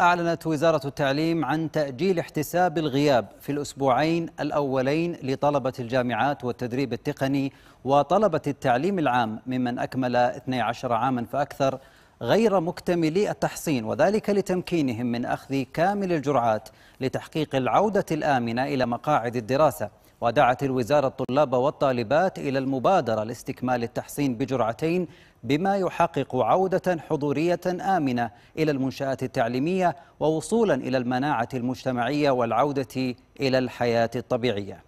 أعلنت وزارة التعليم عن تأجيل احتساب الغياب في الأسبوعين الأولين لطلبة الجامعات والتدريب التقني وطلبة التعليم العام ممن أكمل 12 عاما فأكثر غير مكتملي التحصين وذلك لتمكينهم من أخذ كامل الجرعات لتحقيق العودة الآمنة إلى مقاعد الدراسة ودعت الوزارة الطلاب والطالبات إلى المبادرة لاستكمال التحصين بجرعتين بما يحقق عودة حضورية آمنة إلى المنشآت التعليمية ووصولا إلى المناعة المجتمعية والعودة إلى الحياة الطبيعية